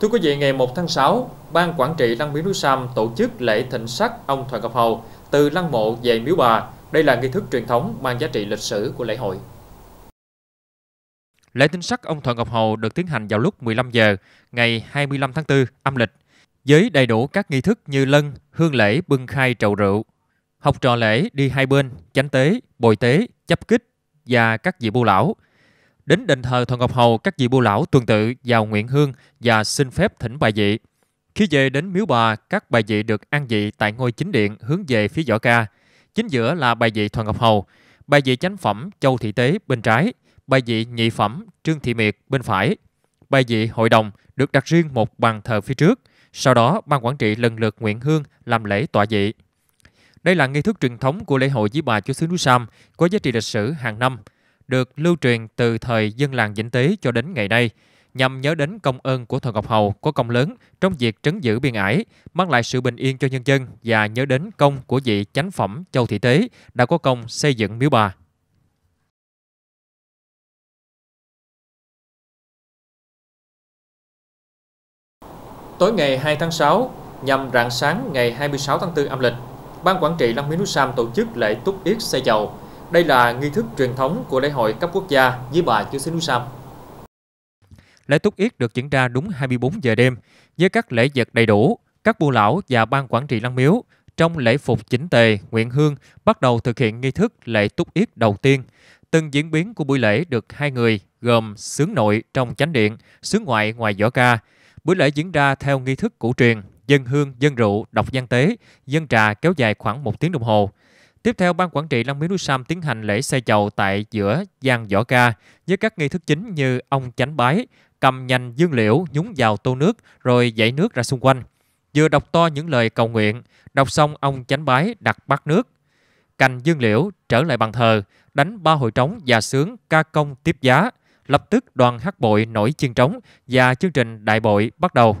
Thưa quý vị, ngày 1 tháng 6, Ban Quản trị Lăng Miếu Núi Sam tổ chức lễ thịnh sắc ông Thoại Ngọc Hầu từ Lăng Mộ về Miếu Bà. Đây là nghi thức truyền thống mang giá trị lịch sử của lễ hội. Lễ thịnh sắc ông Thoại Ngọc Hầu được tiến hành vào lúc 15 giờ ngày 25 tháng 4 âm lịch với đầy đủ các nghi thức như lân, hương lễ, bưng khai trầu rượu. Học trò lễ đi hai bên, chánh tế, bồi tế, chấp kích và các vị bu lão – Đến đền thờ Thần Ngọc Hầu, các vị bô lão tuần tự vào nguyện hương và xin phép thỉnh bài vị. Khi về đến miếu bà, các bài vị được an vị tại ngôi chính điện hướng về phía võ ca. Chính giữa là bài vị Thuần Ngọc Hầu, bài vị chánh phẩm Châu Thị Tế bên trái, bài vị nhị phẩm Trương Thị Miệt bên phải. Bài vị hội đồng được đặt riêng một bàn thờ phía trước, sau đó ban quản trị lần lượt nguyện hương làm lễ tọa vị. Đây là nghi thức truyền thống của lễ hội với bà chúa xứ núi Sam, có giá trị lịch sử hàng năm – được lưu truyền từ thời dân làng Vĩnh Tế cho đến ngày nay, nhằm nhớ đến công ơn của Thần Ngọc Hầu có công lớn trong việc trấn giữ biên ải, mang lại sự bình yên cho nhân dân và nhớ đến công của vị chánh phẩm Châu Thị Tế đã có công xây dựng miếu bà. Tối ngày 2 tháng 6, nhằm rạng sáng ngày 26 tháng 4 âm lịch, Ban Quản trị Lăng Miếu Núi Sam tổ chức lễ túc yết xây chầu – đây là nghi thức truyền thống của lễ hội cấp quốc gia với bà Chúa Sứ Núi Sam. Lễ túc yết được diễn ra đúng 24 giờ đêm với các lễ vật đầy đủ, các bù lão và ban quản trị lăng miếu trong lễ phục chỉnh tề, nguyện hương bắt đầu thực hiện nghi thức lễ túc yết đầu tiên. Từng diễn biến của buổi lễ được hai người gồm sướng nội trong chánh điện, sướng ngoại ngoài võ ca. Buổi lễ diễn ra theo nghi thức cổ truyền, dân hương, dân rượu, đọc văn tế, dân trà kéo dài khoảng một tiếng đồng hồ. Tiếp theo, Ban Quản trị Lăng Miếu Núi Sam tiến hành lễ xây chầu tại giữa gian võ ca với các nghi thức chính như ông chánh bái, cầm nhanh dương liễu nhúng vào tô nước rồi dậy nước ra xung quanh. Vừa đọc to những lời cầu nguyện, đọc xong ông chánh bái đặt bát nước. Cành dương liễu trở lại bàn thờ, đánh ba hồi trống và sướng ca công tiếp giá. Lập tức đoàn hát bội nổi chiên trống và chương trình đại bội bắt đầu.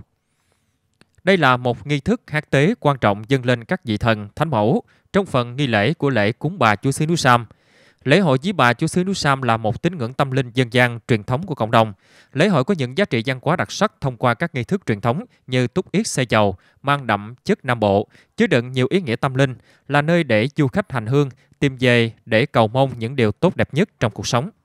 Đây là một nghi thức hát tế quan trọng dâng lên các vị thần, thánh mẫu trong phần nghi lễ của lễ cúng bà Chúa xứ Núi Sam. Lễ hội dí bà Chúa xứ Núi Sam là một tín ngưỡng tâm linh dân gian truyền thống của cộng đồng. Lễ hội có những giá trị văn hóa đặc sắc thông qua các nghi thức truyền thống như túc yết xe chầu, mang đậm chất Nam Bộ, chứa đựng nhiều ý nghĩa tâm linh, là nơi để du khách hành hương tìm về để cầu mong những điều tốt đẹp nhất trong cuộc sống.